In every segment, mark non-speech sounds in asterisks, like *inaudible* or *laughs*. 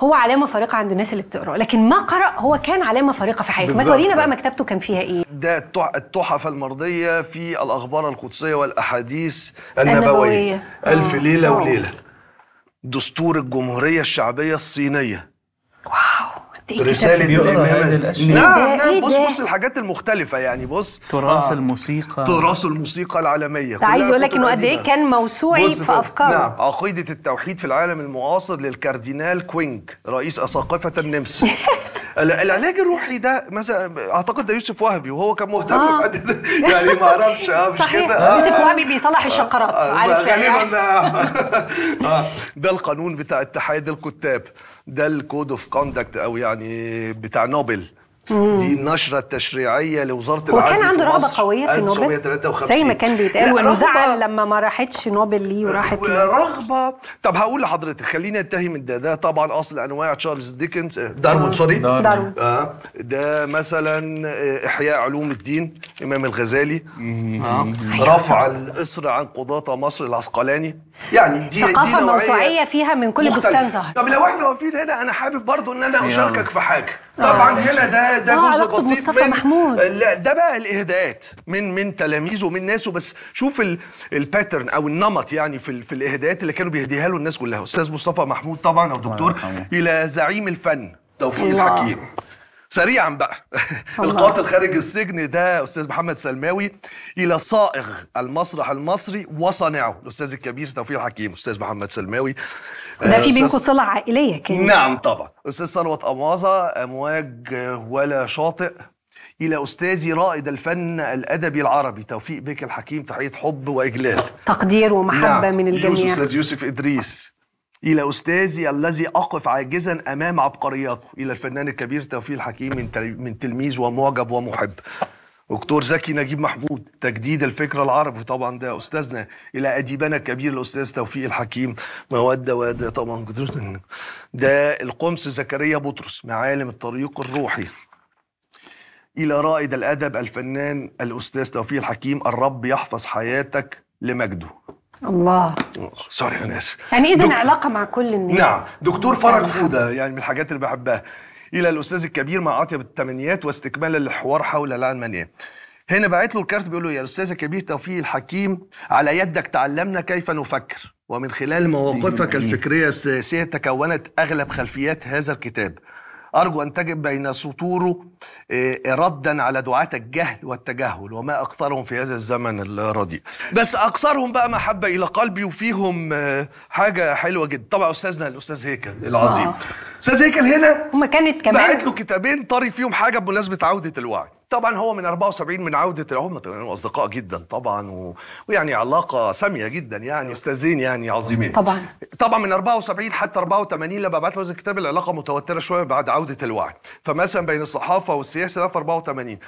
هو علامه فارقه عند الناس اللي بتقرا لكن ما قرا هو كان علامه فارقه في حياته ما تورينا بقى مكتبته كان فيها ايه ده التحف المرضيه في الاخبار القدسيه والاحاديث النبويه, النبوية. الف آه. ليله آه. وليله دستور الجمهوريه الشعبيه الصينيه رسالة الإمامة نعم إيه نعم إيه بص بص الحاجات المختلفة يعني بص تراث آه. الموسيقى تراث الموسيقى العالمية عايز أقول لك إنه قد إيه كان موسوعي في أفكاره نعم عقيدة التوحيد في العالم المعاصر للكاردينال كوينج رئيس أساقفة النمس *laughs* العلاج الروحي ده مثلا اعتقد ده يوسف وهبي وهو كان مهتم آه. بعد يعني ما اعرفش اه مش كده آه. يوسف وهبي بيصلح آه. الشقرات آه. يعني. غالبا آه. *laughs* آه. ده القانون بتاع اتحاد الكتاب ده الكود اوف كوندكت او يعني بتاع نوبل دي النشره التشريعيه لوزاره العدل وكان عنده رغبه قويه في نوبل 1953 زي ما كان بيتقال وزعل زعل لما ما راحتش نوبل ليه وراحت ليه رغبه طب هقول لحضرتك خلينا ننتهي من ده ده طبعا اصل انواع تشارلز ديكنز آه، داروين سوري داروين آه ده مثلا آه، احياء علوم الدين امام الغزالي آه أيوة، رفع الاسر عن قضاه مصر العسقلاني يعني دي دي موسوعية فيها من كل بستان زهر طب لو احنا واقفين هنا انا حابب برضو ان انا اشاركك في حاجه طبعا آه. هنا ده ده آه، جزء بسيط من محمود. لا ده بقى الاهداءات من من تلاميذه ومن ناسه بس شوف الباترن او النمط يعني في في الاهداءات اللي كانوا بيهديها له الناس كلها استاذ مصطفى محمود طبعا او دكتور الى زعيم الفن توفيق الحكيم سريعا بقى القاتل خارج السجن ده استاذ محمد سلماوي الى صائغ المسرح المصري وصانعه الاستاذ الكبير توفيق الحكيم استاذ محمد سلماوي ده في بينكم صله عائليه كان نعم طبعا استاذ ثروت امازه امواج ولا شاطئ الى استاذي رائد الفن الادبي العربي توفيق بك الحكيم تحيه حب واجلال تقدير ومحبه نعم. من الجميع استاذ يوسف ادريس إلى أستاذي الذي أقف عاجزا أمام عبقريته إلى الفنان الكبير توفيق الحكيم من, من تلميذ ومعجب ومحب دكتور زكي نجيب محمود تجديد الفكر العربي طبعا ده استاذنا الى اديبنا الكبير الاستاذ توفيق الحكيم موده وده طبعا ده القمص زكريا بطرس معالم الطريق الروحي الى رائد الادب الفنان الاستاذ توفيق الحكيم الرب يحفظ حياتك لمجده الله سوري انا اسف يعني اذا دك... علاقه مع كل الناس نعم دكتور فرج فوده يعني من الحاجات اللي بحبها الى الاستاذ الكبير مع عطيه التمنيات واستكمال الحوار حول العلمانيه هنا بعت له الكارت بيقول له يا استاذ الكبير توفيق الحكيم على يدك تعلمنا كيف نفكر ومن خلال مواقفك أيوة، أيوة. الفكريه السياسيه تكونت اغلب خلفيات هذا الكتاب أرجو أن تجد بين سطوره آه، ردا على دعاة الجهل والتجاهل وما أكثرهم في هذا الزمن الرديء بس أكثرهم بقى محبة إلى قلبي وفيهم آه، حاجة حلوة جدا طبعا أستاذنا الأستاذ هيكل العظيم آه. أستاذ هيكل هنا هما كانت كمان بعت له كتابين طري فيهم حاجة بمناسبة عودة الوعي طبعا هو من 74 من عوده هم اصدقاء جدا طبعا و... ويعني علاقه ساميه جدا يعني استاذين يعني عظيمين طبعا طبعا من 74 حتى 84 لما بعت له الكتاب العلاقه متوتره شويه بعد عوده الوعي فمثلا بين الصحافه والسياسه ده في 84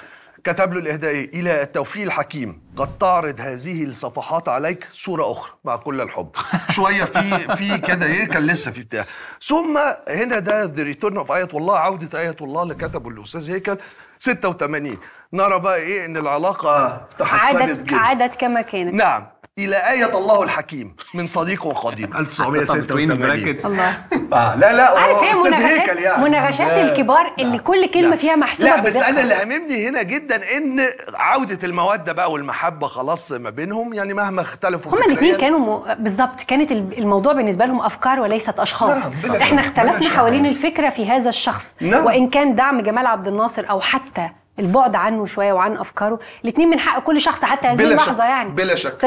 كتب له الإهداء إيه؟ إلى التوفيق الحكيم قد تعرض هذه الصفحات عليك صورة أخرى مع كل الحب *laughs* شوية في في كده إيه كان لسه في بتاع ثم هنا ده ذا ريتورن أوف آية الله عودة آية الله اللي كتبه الأستاذ هيكل 86 نرى بقى إيه إن العلاقة تحسنت عادت جدا عادت كما كانت نعم الى ايه الله الحكيم من صديق وقديم 1986 الله آه، لا لا عارف هي إيه؟ مناغشات يعني. الكبار اللي كل كلمه فيها محسوبه لا بس انا اللي هاممني هنا جدا ان عوده الموده بقى والمحبه خلاص ما بينهم يعني مهما اختلفوا هما الاثنين كانوا م... بالظبط كانت الموضوع بالنسبه لهم افكار وليست اشخاص احنا اختلفنا حوالين الفكره في هذا الشخص نعم. وان كان دعم جمال عبد الناصر او حتى البعد عنه شويه وعن افكاره الاثنين من حق كل شخص حتى هذه اللحظه يعني بلا شك